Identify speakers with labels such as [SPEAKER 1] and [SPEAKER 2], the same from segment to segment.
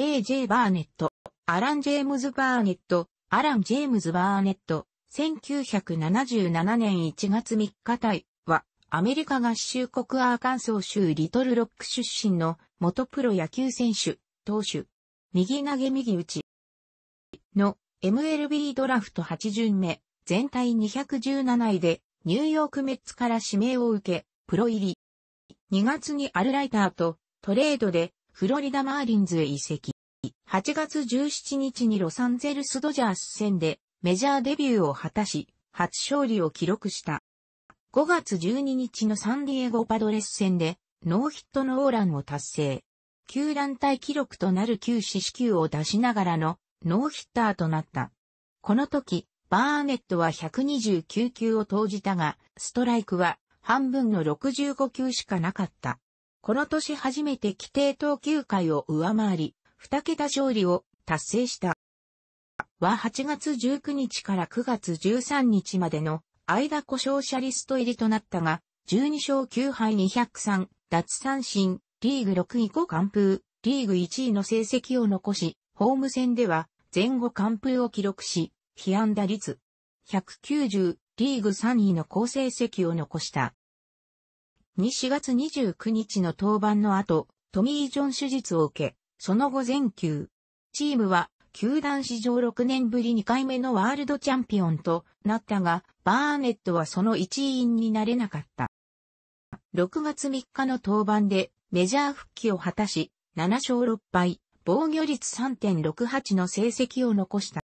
[SPEAKER 1] J.J. バーネット、アラン・ジェームズ・バーネット、アラン・ジェームズ・バーネット、1977年1月3日隊は、アメリカ合衆国アーカンソー州リトルロック出身の元プロ野球選手、投手、右投げ右打ちの MLB ドラフト8巡目、全体217位でニューヨークメッツから指名を受け、プロ入り。2月にアルライターとトレードでフロリダマーリンズへ移籍。8月17日にロサンゼルスドジャース戦でメジャーデビューを果たし、初勝利を記録した。5月12日のサンディエゴパドレス戦でノーヒットノーランを達成。球団体記録となる9四死球を出しながらのノーヒッターとなった。この時、バーネットは129球を投じたが、ストライクは半分の65球しかなかった。この年初めて規定投球回を上回り、2桁勝利を達成した。は8月19日から9月13日までの間故障者リスト入りとなったが、12勝9敗203、奪三振、リーグ6位5完封、リーグ1位の成績を残し、ホーム戦では前後完封を記録し、被安打率190、リーグ3位の好成績を残した。に4月29日の登板の後、トミー・ジョン手術を受け、その後全球。チームは、球団史上6年ぶり2回目のワールドチャンピオンとなったが、バーネットはその一員になれなかった。6月3日の登板でメジャー復帰を果たし、7勝6敗、防御率3.68の成績を残した。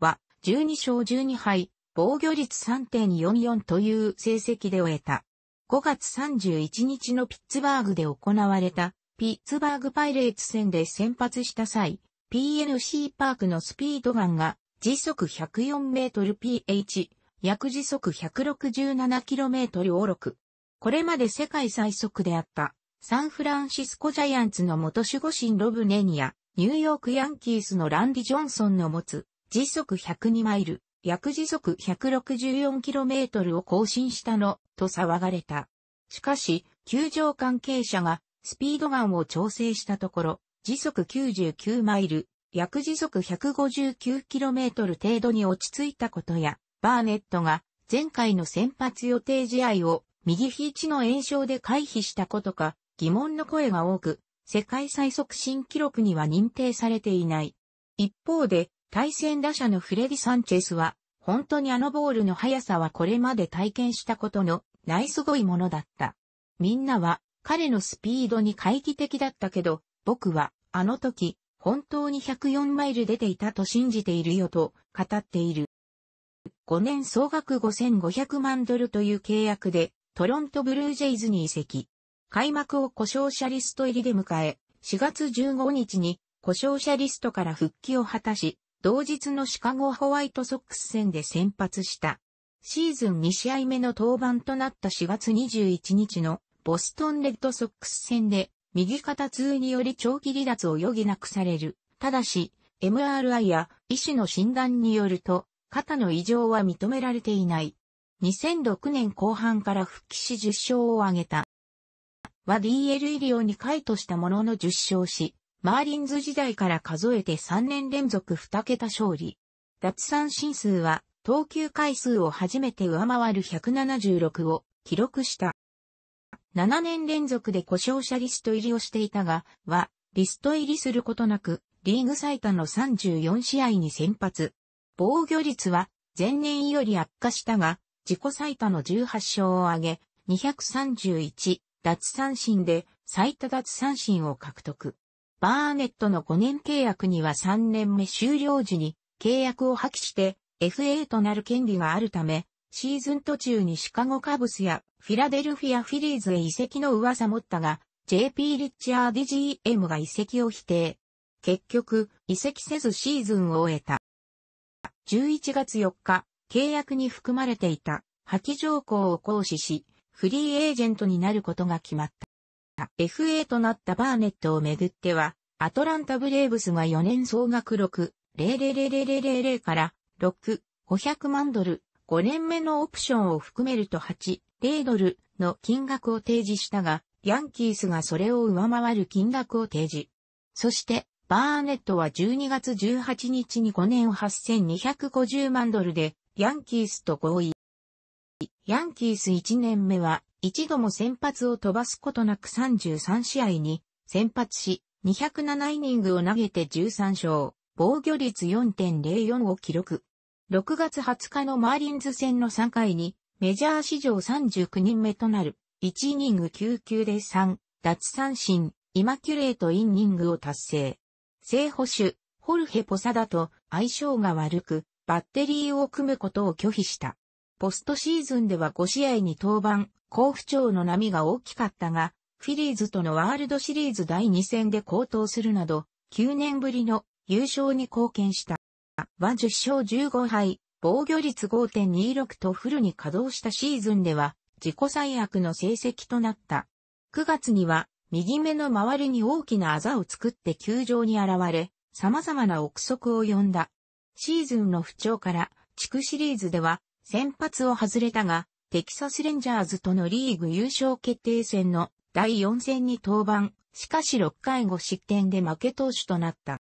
[SPEAKER 1] は、12勝12敗、防御率3.44という成績で終えた。5月31日のピッツバーグで行われたピッツバーグパイレーツ戦で先発した際、PNC パークのスピードガンが時速104メートル PH、約時速167キロメートルを6。これまで世界最速であったサンフランシスコジャイアンツの元守護神ロブネニア、ニューヨークヤンキースのランディ・ジョンソンの持つ時速102マイル、約時速 164km を更新したの、と騒がれた。しかし、球場関係者がスピードガンを調整したところ、時速99マイル、約時速 159km 程度に落ち着いたことや、バーネットが前回の先発予定試合を右肘の炎症で回避したことか疑問の声が多く、世界最速新記録には認定されていない。一方で、対戦打者のフレディ・サンチェスは、本当にあのボールの速さはこれまで体験したことのないすごいものだった。みんなは彼のスピードに懐疑的だったけど、僕はあの時本当に104マイル出ていたと信じているよと語っている。5年総額5500万ドルという契約でトロントブルージェイズに移籍。開幕を故障者リスト入りで迎え、4月15日に故障者リストから復帰を果たし、同日のシカゴホワイトソックス戦で先発した。シーズン2試合目の登板となった4月21日のボストンレッドソックス戦で右肩痛により長期離脱を余儀なくされる。ただし、MRI や医師の診断によると、肩の異常は認められていない。2006年後半から復帰し10勝を挙げた。は DL 医療に回としたものの10勝し、マーリンズ時代から数えて3年連続2桁勝利。脱三振数は投球回数を初めて上回る176を記録した。7年連続で故障者リスト入りをしていたが、は、リスト入りすることなく、リーグ最多の34試合に先発。防御率は前年より悪化したが、自己最多の18勝を挙げ、231脱三振で最多脱三振を獲得。バーネットの5年契約には3年目終了時に契約を破棄して FA となる権利があるため、シーズン途中にシカゴカブスやフィラデルフィアフィリーズへ移籍の噂もったが、JP リッチャーディ GM が移籍を否定。結局、移籍せずシーズンを終えた。11月4日、契約に含まれていた破棄条項を行使し、フリーエージェントになることが決まった。FA となったバーネットをめぐっては、アトランタブレーブスが4年総額6、00000から6、500万ドル、5年目のオプションを含めると8、0ドルの金額を提示したが、ヤンキースがそれを上回る金額を提示。そして、バーネットは12月18日に5年8250万ドルで、ヤンキースと合意。ヤンキース1年目は一度も先発を飛ばすことなく33試合に先発し、207イニングを投げて13勝、防御率4.04を記録。6月20日のマーリンズ戦の3回に、メジャー史上39人目となる、1イニング9球で3、脱三振、イマキュレートインニングを達成。正捕手、ホルヘ・ポサダと相性が悪く、バッテリーを組むことを拒否した。ポストシーズンでは5試合に登板、甲府町の波が大きかったが、フィリーズとのワールドシリーズ第2戦で高騰するなど、9年ぶりの優勝に貢献した。は10勝15敗、防御率5.26とフルに稼働したシーズンでは、自己最悪の成績となった。9月には、右目の周りに大きなあざを作って球場に現れ、様々な憶測を呼んだ。シーズンの不調から、地区シリーズでは、先発を外れたが、テキサスレンジャーズとのリーグ優勝決定戦の第4戦に登板、しかし6回5失点で負け投手となった。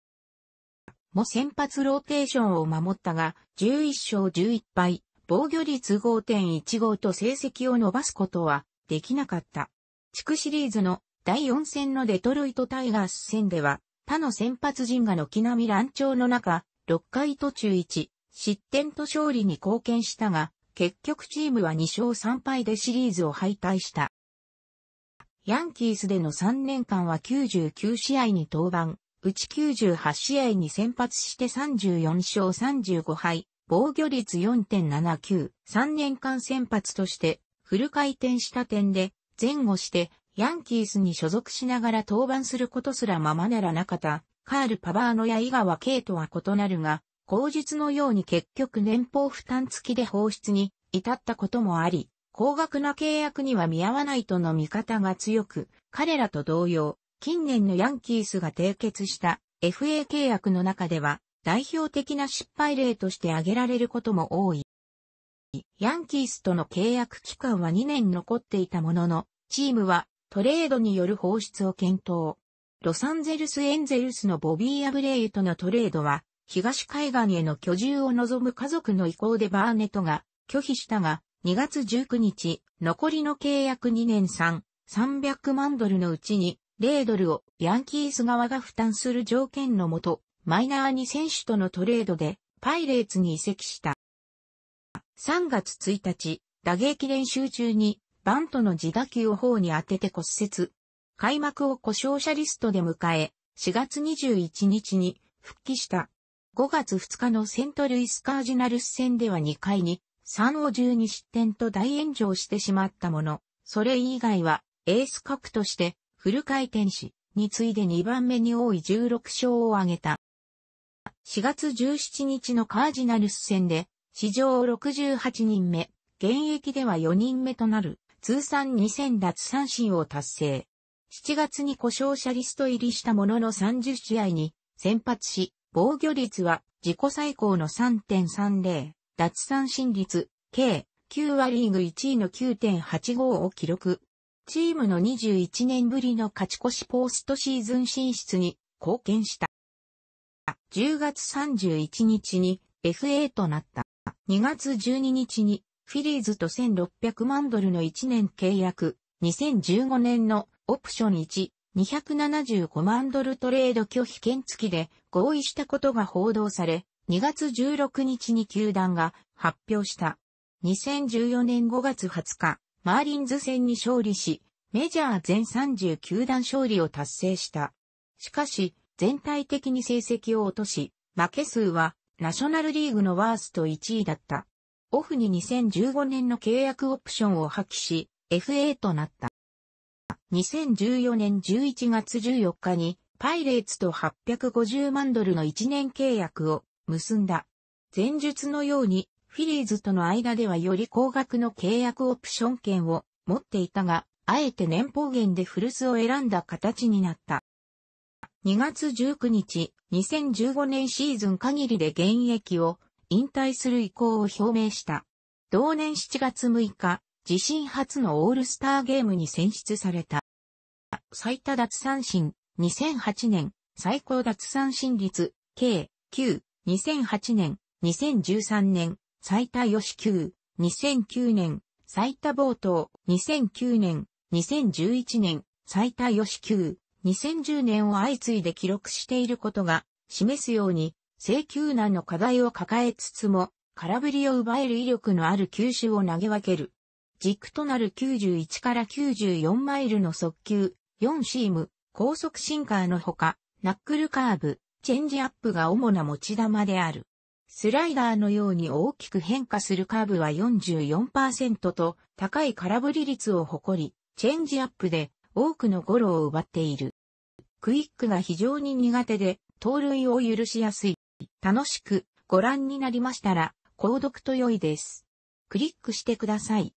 [SPEAKER 1] も先発ローテーションを守ったが、11勝11敗、防御率5.15と成績を伸ばすことはできなかった。地区シリーズの第4戦のデトロイトタイガース戦では、他の先発陣が軒並み乱調の中、6回途中1、失点と勝利に貢献したが、結局チームは2勝3敗でシリーズを敗退した。ヤンキースでの3年間は99試合に登板、うち98試合に先発して34勝35敗、防御率4.79、3年間先発としてフル回転した点で前後してヤンキースに所属しながら登板することすらままならなかった、カール・パバーノや井川慶とは異なるが、口述のように結局年俸負担付きで放出に至ったこともあり、高額な契約には見合わないとの見方が強く、彼らと同様、近年のヤンキースが締結した FA 契約の中では代表的な失敗例として挙げられることも多い。ヤンキースとの契約期間は2年残っていたものの、チームはトレードによる放出を検討。ロサンゼルスエンゼルスのボビー・アブレイとのトレードは東海岸への居住を望む家族の意向でバーネットが拒否したが、2月19日、残りの契約2年3、300万ドルのうちに、0ドルをヤンキース側が負担する条件のもと、マイナーに選手とのトレードで、パイレーツに移籍した。3月1日、打撃練習中に、バントの自打球を頬に当てて骨折。開幕を故障者リストで迎え、4月21日に復帰した。5月2日のセントルイスカージナルス戦では2回に3を12失点と大炎上してしまったもの、それ以外はエース格としてフル回転し、に次いで2番目に多い16勝を挙げた。4月17日のカージナルス戦で、史上68人目、現役では4人目となる、通算2000奪三振を達成。7月に故障者リスト入りしたものの30試合に先発し、防御率は自己最高の3.30、奪三振率、計9割リーグ1位の9.85を記録。チームの21年ぶりの勝ち越しポーストシーズン進出に貢献した。10月31日に FA となった。2月12日にフィリーズと1600万ドルの1年契約、2015年のオプション1、275万ドルトレード拒否権付きで合意したことが報道され、2月16日に球団が発表した。2014年5月20日、マーリンズ戦に勝利し、メジャー全3球団勝利を達成した。しかし、全体的に成績を落とし、負け数はナショナルリーグのワースト1位だった。オフに2015年の契約オプションを破棄し、FA となった。2014年11月14日にパイレーツと850万ドルの1年契約を結んだ。前述のように、フィリーズとの間ではより高額の契約オプション権を持っていたが、あえて年俸源で古巣を選んだ形になった。2月19日、2015年シーズン限りで現役を引退する意向を表明した。同年7月6日、自身初のオールスターゲームに選出された。最多奪三振、2008年、最高奪三振率、計、9、2008年、2013年、最多し球、2009年、最多冒頭、2009年、2011年、最多し球、2010年を相次いで記録していることが示すように、請求難の課題を抱えつつも、空振りを奪える威力のある球種を投げ分ける。軸となる91から94マイルの速球、4シーム、高速シンカーのほか、ナックルカーブ、チェンジアップが主な持ち玉である。スライダーのように大きく変化するカーブは44%と高い空振り率を誇り、チェンジアップで多くのゴロを奪っている。クイックが非常に苦手で、盗塁を許しやすい。楽しくご覧になりましたら、購読と良いです。クリックしてください。